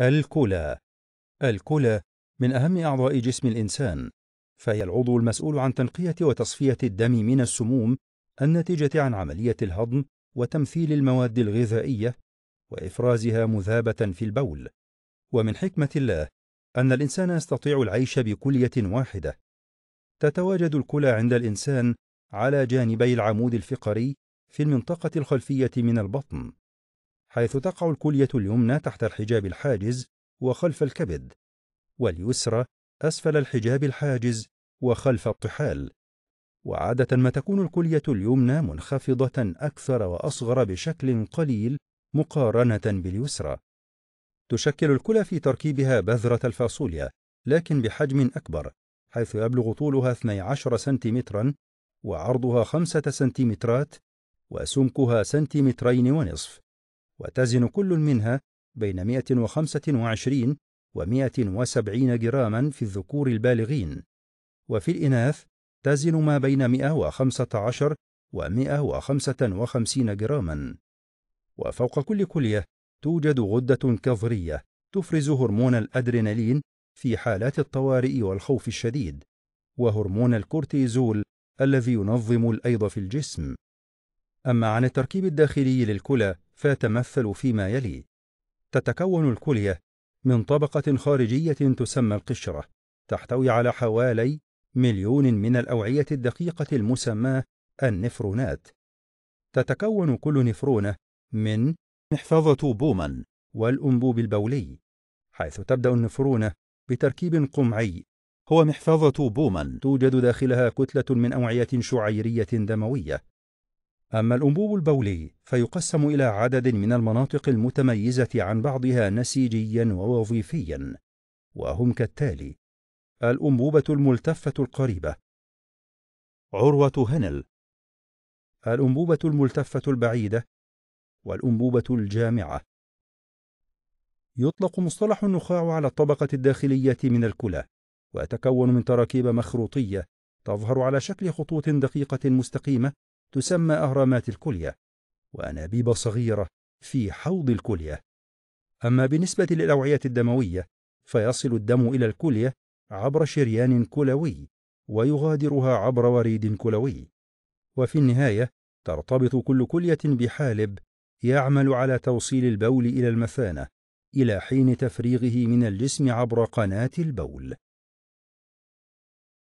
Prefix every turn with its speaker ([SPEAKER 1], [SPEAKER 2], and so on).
[SPEAKER 1] الكلى الكلى من أهم أعضاء جسم الإنسان، فهي العضو المسؤول عن تنقية وتصفية الدم من السموم الناتجة عن عملية الهضم وتمثيل المواد الغذائية وإفرازها مذابة في البول. ومن حكمة الله أن الإنسان يستطيع العيش بكلية واحدة. تتواجد الكلى عند الإنسان على جانبي العمود الفقري في المنطقة الخلفية من البطن. حيث تقع الكلية اليمنى تحت الحجاب الحاجز وخلف الكبد واليسرى أسفل الحجاب الحاجز وخلف الطحال وعادة ما تكون الكلية اليمنى منخفضة أكثر وأصغر بشكل قليل مقارنة باليسرى تشكل الكلى في تركيبها بذرة الفاصوليا لكن بحجم أكبر حيث يبلغ طولها 12 سنتيمترا وعرضها 5 سنتيمترات وسمكها سنتيمترين ونصف وتزن كل منها بين 125 و 170 جراما في الذكور البالغين وفي الإناث تزن ما بين 115 و 155 جراما وفوق كل كلية توجد غدة كظرية تفرز هرمون الأدرينالين في حالات الطوارئ والخوف الشديد وهرمون الكورتيزول الذي ينظم الأيض في الجسم أما عن التركيب الداخلي للكلى فيتمثل فيما يلي تتكون الكلية من طبقة خارجية تسمى القشرة تحتوي على حوالي مليون من الأوعية الدقيقة المسماة النفرونات تتكون كل نفرونة من محفظة بومان والأنبوب البولي حيث تبدأ النفرونة بتركيب قمعي هو محفظة بومان توجد داخلها كتلة من أوعية شعيرية دموية أما الأنبوب البولي فيقسم إلى عدد من المناطق المتميزة عن بعضها نسيجيا ووظيفيا وهم كالتالي الأنبوبة الملتفة القريبة عروة هنل الأنبوبة الملتفة البعيدة والأنبوبة الجامعة يطلق مصطلح النخاع على الطبقة الداخلية من الكلى ويتكون من تراكيب مخروطية تظهر على شكل خطوط دقيقة مستقيمة تسمى أهرامات الكلية وأنابيب صغيرة في حوض الكلية أما بالنسبة للأوعية الدموية فيصل الدم إلى الكلية عبر شريان كلوي ويغادرها عبر وريد كلوي وفي النهاية ترتبط كل كلية بحالب يعمل على توصيل البول إلى المثانة إلى حين تفريغه من الجسم عبر قناة البول